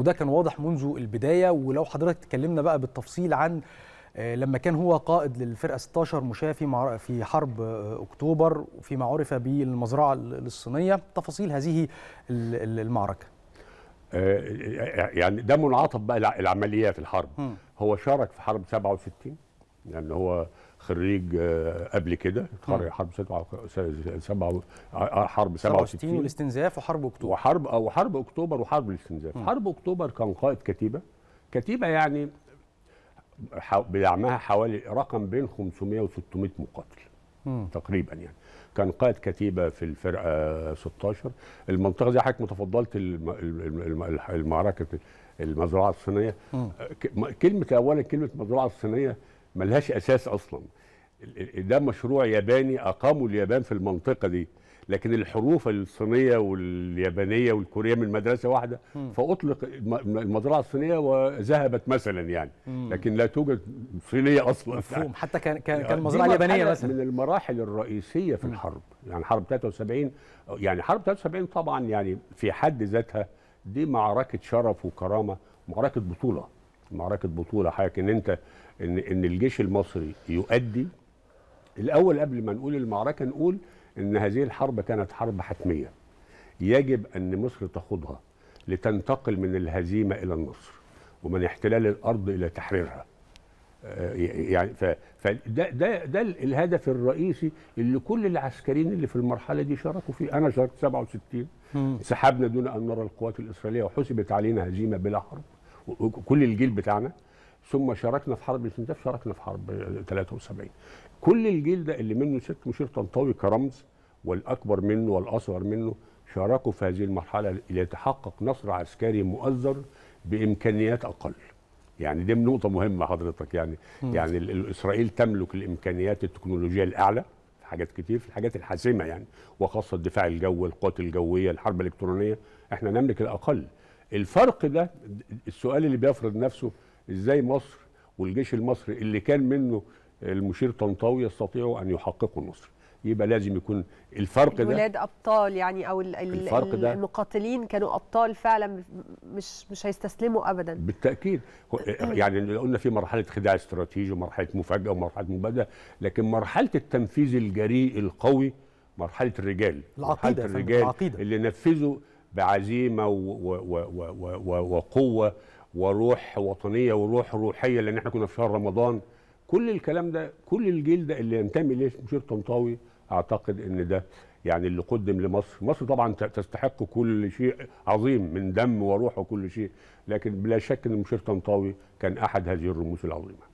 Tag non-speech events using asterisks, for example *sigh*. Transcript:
وده كان واضح منذ البدايه ولو حضرتك تكلمنا بقى بالتفصيل عن آه، لما كان هو قائد للفرقه 16 مشاه في حرب آه، اكتوبر وفيما عرف بالمزرعه الصينيه تفاصيل هذه المعركه آه، يعني ده منعطف بقى العمليه في الحرب م. هو شارك في حرب 67 يعني هو خريج آه، قبل كده اتخرج حرب 67 آه، حرب 67 والاستنزاف وحرب اكتوبر وحرب او آه، حرب اكتوبر وحرب الاستنزاف حرب اكتوبر كان قائد كتيبه كتيبه يعني بدعمها حوالي رقم بين 500 و 600 مقاتل مم. تقريبا يعني كان قائد كتيبه في الفرقه 16 المنطقه زي حضرتك ما تفضلت المعركه المزرعه الصينيه كلمه اولا كلمه مزرعه الصينيه ملهاش اساس اصلا ده مشروع ياباني اقامه اليابان في المنطقه دي لكن الحروف الصينيه واليابانيه والكوريه من مدرسه واحده فاطلق المزرعه الصينيه وذهبت مثلا يعني م. لكن لا توجد صينيه اصلا مفهوم حتى كان كان كان يعني المزرعه اليابانيه مثلا من المراحل الرئيسيه في الحرب يعني حرب 73 يعني حرب 73 طبعا يعني في حد ذاتها دي معركه شرف وكرامه معركه بطوله معركه بطوله حضرتك ان انت ان ان الجيش المصري يؤدي الاول قبل ما نقول المعركه نقول ان هذه الحرب كانت حرب حتميه يجب ان مصر تخوضها لتنتقل من الهزيمه الى النصر ومن احتلال الارض الى تحريرها آه، يعني فده ده ده الهدف الرئيسي اللي كل العسكريين اللي في المرحله دي شاركوا فيه انا شاركت 67 سحبنا دون ان نرى القوات الاسرائيليه وحسبت علينا هزيمه بلا حرب كل الجيل بتاعنا ثم شاركنا في حرب الاستنزاف شاركنا في حرب 73 كل الجيل ده اللي منه ست مشير طنطاوي كرمز والاكبر منه والاصغر منه شاركوا في هذه المرحله ليتحقق نصر عسكري مؤزر بامكانيات اقل يعني دي نقطه مهمه حضرتك يعني م. يعني اسرائيل تملك الامكانيات التكنولوجيه الاعلى في حاجات كتير في الحاجات الحاسمه يعني وخاصه الدفاع الجوي القوات الجويه الحرب الالكترونيه احنا نملك الاقل الفرق ده السؤال اللي بيفرض نفسه ازاي مصر والجيش المصري اللي كان منه المشير طنطاوي يستطيعوا ان يحققوا النصر يبقى لازم يكون الفرق ده ولاد ابطال يعني او الفرق ده المقاتلين كانوا ابطال فعلا مش مش هيستسلموا ابدا بالتاكيد *clears throat* يعني اللي قلنا في مرحله خداع استراتيجي ومرحله مفاجاه ومرحله مبادله لكن مرحله التنفيذ الجريء القوي مرحله الرجال العقيده مرحله الرجال العقيدة. اللي نفذوا بعزيمه وقوه وروح وطنيه وروح روحيه لان احنا كنا في شهر رمضان كل الكلام ده كل الجيل ده اللي ينتمي اليه مشير طنطاوي اعتقد ان ده يعني اللي قدم لمصر مصر طبعا تستحق كل شيء عظيم من دم وروح وكل شيء لكن بلا شك ان مشير طنطاوي كان احد هذه الرموز العظيمه